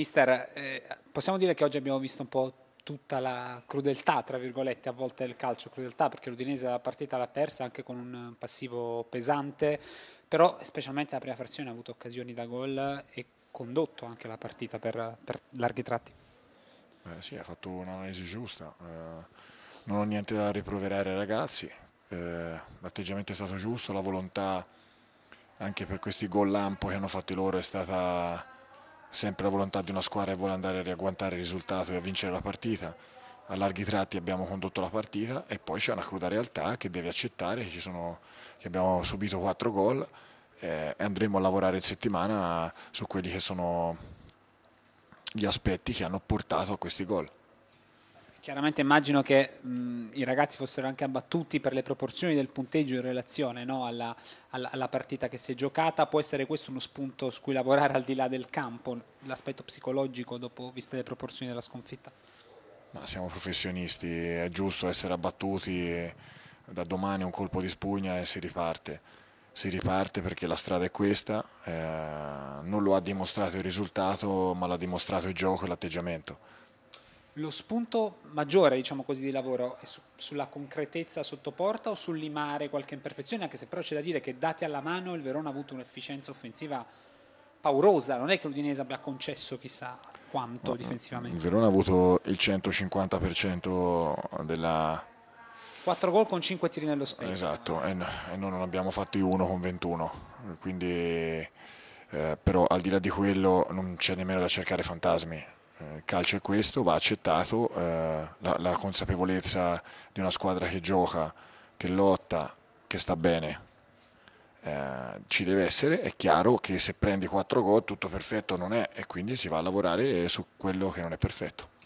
Mister, eh, possiamo dire che oggi abbiamo visto un po' tutta la crudeltà, tra virgolette, a volte del calcio, crudeltà perché l'Udinese la partita l'ha persa anche con un passivo pesante, però specialmente la prima frazione ha avuto occasioni da gol e condotto anche la partita per, per larghi tratti. Eh sì, ha fatto un'analisi giusta, eh, non ho niente da riproverare ai ragazzi, eh, l'atteggiamento è stato giusto, la volontà anche per questi gol lampo che hanno fatto loro è stata sempre la volontà di una squadra che vuole andare a riagguantare il risultato e a vincere la partita. A larghi tratti abbiamo condotto la partita e poi c'è una cruda realtà che deve accettare, che, sono, che abbiamo subito quattro gol eh, e andremo a lavorare in settimana su quelli che sono gli aspetti che hanno portato a questi gol. Chiaramente immagino che i ragazzi fossero anche abbattuti per le proporzioni del punteggio in relazione no, alla, alla, alla, partita che si è giocata, può essere questo uno spunto su cui lavorare al di là del campo, l'aspetto psicologico dopo viste le proporzioni della sconfitta? Ma siamo professionisti, è giusto essere abbattuti, da domani un colpo di spugna e si riparte. Si riparte perché la strada è questa, eh, non lo ha dimostrato il risultato, ma l'ha dimostrato il gioco e l'atteggiamento lo spunto maggiore diciamo così, di lavoro è su, sulla concretezza sottoporta o sul limare qualche imperfezione, anche se però c'è da dire che dati alla mano il Verona ha avuto un'efficienza offensiva paurosa, non è che l'Udinese abbia concesso chissà quanto no, mm, difensivamente. Il Verona ha avuto il 150% della... 4 gol con 5 tiri nello spazio. Esatto, e, noi non abbiamo fatti 1 con 21, quindi eh, però al di là di quello non c'è nemmeno da cercare fantasmi eh, calcio è questo, va accettato, eh, la, la, consapevolezza di una squadra che gioca, che lotta, che sta bene. Eh, ci deve essere, è chiaro che se prendi 4 gol tutto perfetto non è e quindi si va a lavorare su quello che non è perfetto.